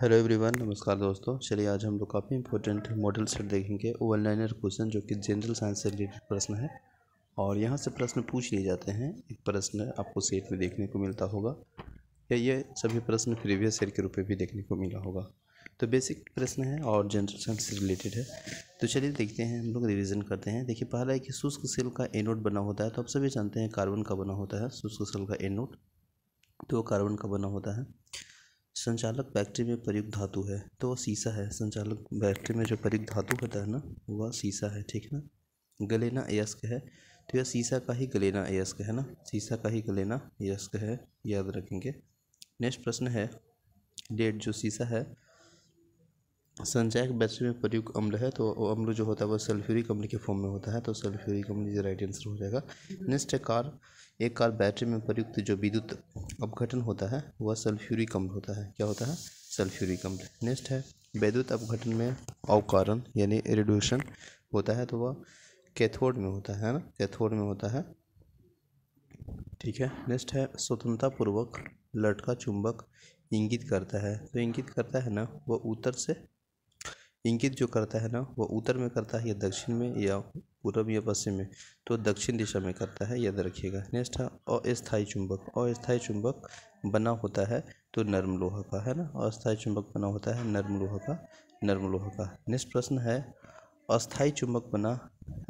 hello everyone नमस्कार दोस्तों चलिए आज हम लोग काफ़ी इंपॉर्टेंट मॉडल सेट देखेंगे वन लाइनर क्वेश्चन जो कि जनरल साइंस से रिलेटेड प्रश्न है और यहाँ से प्रश्न पूछ लिए जाते हैं एक प्रश्न आपको सेट में देखने को मिलता होगा या ये सभी प्रश्न प्रीवियस सेट के रूप में भी देखने को मिला होगा तो बेसिक प्रश्न है और जनरल साइंस से रिलेटेड है तो चलिए देखते हैं हम लोग रिविजन करते हैं देखिए पहला है कि शुष्क सेल का एनोड बना होता है तो आप सभी जानते हैं कार्बन का बना होता है शुष्क सेल का एनोड तो कार्बन का बना होता है संचालक बैटरी में प्रयुक्त धातु है तो वह शीशा है संचालक बैटरी में जो प्रयुक्त धातु होता है ना वह शीशा है ठीक है ना गलेना अयस्क है तो यह शीशा का ही गलेना अयस्क है ना शीशा का ही गलेना अयस्क है याद रखेंगे नेक्स्ट प्रश्न है डेट जो शीशा है संचायक बैटरी में प्रयुक्त अम्ल है तो अम्ल जो होता है वह सल्फ्यूरिक अम्ल के फॉर्म में होता है तो सल्फ्यूरिक अम्ल इज राइट आंसर हो जाएगा नेक्स्ट है कार एक कार बैटरी में प्रयुक्त जो विद्युत अपघटन होता है वह सल्फ्यूरिक अम्ल होता है क्या होता है सल्फ्यूरिक अम्ल नेक्स्ट है वैद्युत अपघटन में अवकारण यानी रेडिएशन होता है तो वह कैथोड में होता है ना कैथोड में होता है ठीक है नेक्स्ट है स्वतंत्रतापूर्वक लटका चुंबक इंगित करता है तो इंगित करता है ना वह उत्तर से इंगित जो करता है ना वो उत्तर में करता है या दक्षिण में या पूर्व या पश्चिम में तो दक्षिण दिशा में करता है याद रखिएगा नेक्स्ट है अस्थायी चुंबक अस्थायी चुंबक बना होता है तो नर्म लोहा का है ना अस्थायी चुंबक बना होता है नर्म लोहा का नर्म लोहा का नेक्स्ट प्रश्न है अस्थायी चुंबक बना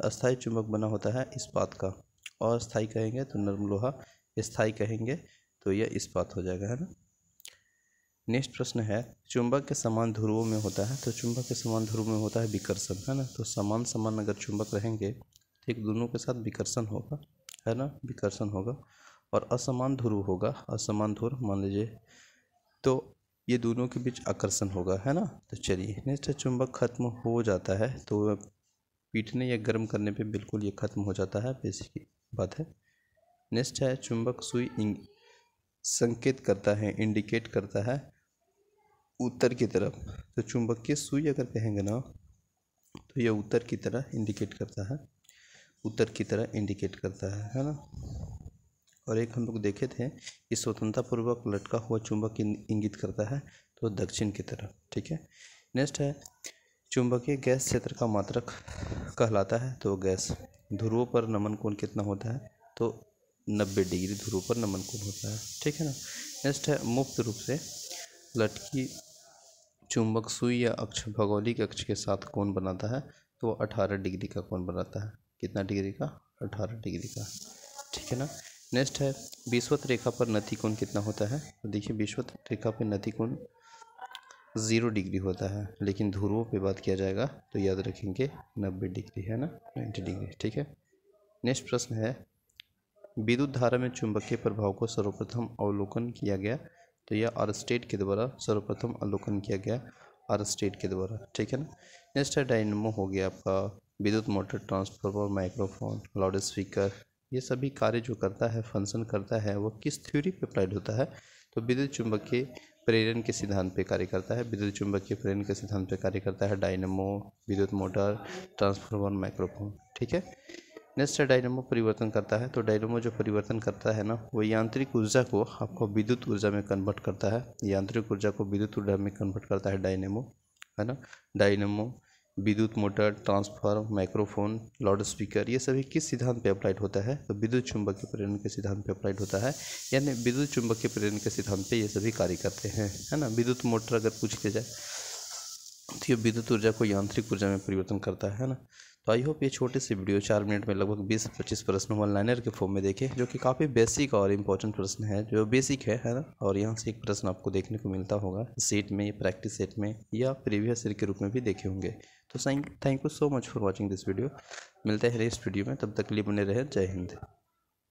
अस्थायी चुंबक बना होता है इस्पात का अस्थायी कहेंगे तो नर्म लोहा स्थायी कहेंगे तो यह इस्पात हो जाएगा है ना नेक्स्ट प्रश्न है चुंबक के समान ध्रुवों में होता है तो चुंबक के समान ध्रुव में होता है विकर्षण है ना तो समान समान अगर चुंबक रहेंगे तो एक दोनों के साथ विकर्षण होगा है ना विकर्षण होगा और असमान ध्रुव होगा असमान ध्रुव मान लीजिए तो ये दोनों के बीच आकर्षण होगा है ना तो चलिए नेक्स्ट चुंबक खत्म हो जाता है तो पीटने या गर्म करने पे बिल्कुल ये खत्म हो जाता है बेसिक बात है नेक्स्ट है चुंबक सुई संकेत करता है इंडिकेट करता है उत्तर की तरफ तो चुंबकीय सुई अगर कहेंगे ना तो यह उत्तर की तरह इंडिकेट करता है उत्तर की तरह इंडिकेट करता है है ना और एक हम लोग देखे थे कि स्वतंत्रतापूर्वक लटका हुआ चुंबक इंगित करता है तो दक्षिण की तरफ ठीक है नेक्स्ट है चुंबकीय गैस क्षेत्र का मात्रक कहलाता है तो गैस ध्रुवों पर नमन कोण कितना होता है तो नब्बे डिग्री ध्रुव पर नमन कोण होता है ठीक है ना नेक्स्ट है मुफ्त रूप से लटकी चुंबक सुई या अक्ष भौगोलिक अक्ष के साथ कोण बनाता है तो अठारह डिग्री का कोण बनाता है कितना डिग्री का अठारह डिग्री का ठीक है ना नेक्स्ट है विश्वत रेखा पर नती कोण कितना होता है तो देखिए विश्वत रेखा पर नदी कोण ज़ीरो डिग्री होता है लेकिन ध्रुवों पे बात किया जाएगा तो याद रखेंगे नब्बे डिग्री है ना नाइन्टी डिग्री ठीक है नेक्स्ट प्रश्न है विद्युत धारा में चुंबकीय प्रभाव को सर्वप्रथम अवलोकन किया गया तो यह आर स्टेट के द्वारा सर्वप्रथम अवलोकन किया गया आर स्टेट के द्वारा ठीक है ना नेक्स्ट है डायनमो हो गया आपका विद्युत motor transformer microphone loud speaker ये सभी कार्य जो करता है फंक्शन करता है वो किस थ्योरी पे अप्लाइड होता है तो विद्युत चुंबक के प्रेरण के सिद्धांत पे कार्य करता है विद्युत चुंबक के प्रेरण के सिद्धांत पे कार्य करता है डायनमो विद्युत मोटर ट्रांसफॉर्मर माइक्रोफोन ठीक है नेक्स्ट डायनेमो परिवर्तन करता है तो डायनेमो जो परिवर्तन करता है ना वो यांत्रिक ऊर्जा को आपको विद्युत ऊर्जा में कन्वर्ट करता है यांत्रिक ऊर्जा को विद्युत ऊर्जा में कन्वर्ट करता है डायनेमो है ना डायनेमो विद्युत motor transformer microphone loud speaker ये सभी किस सिद्धांत पे अप्लाइड होता है तो विद्युत चुंबक के प्रेरण के सिद्धांत पे अप्लाइड होता है यानी विद्युत चुंबक के प्रेरण के सिद्धांत पे ये सभी कार्य करते हैं है ना विद्युत मोटर अगर पूछ लिया जाए तो ये विद्युत ऊर्जा को यांत्रिक ऊर्जा में परिवर्तन करता है ना तो आई होप ये छोटे से वीडियो चार मिनट में लगभग बीस पच्चीस प्रश्न वन लाइनर के फॉर्म में देखें जो कि काफ़ी बेसिक और इम्पोर्टेंट प्रश्न है जो बेसिक है है ना और यहाँ से एक प्रश्न आपको देखने को मिलता होगा सेट में प्रैक्टिस सेट में या प्रीवियस ईयर के रूप में भी देखे होंगे तो thank you so much for watching this video मिलते हैं नेक्स्ट वीडियो में तब तक लिए बने रहे जय हिंद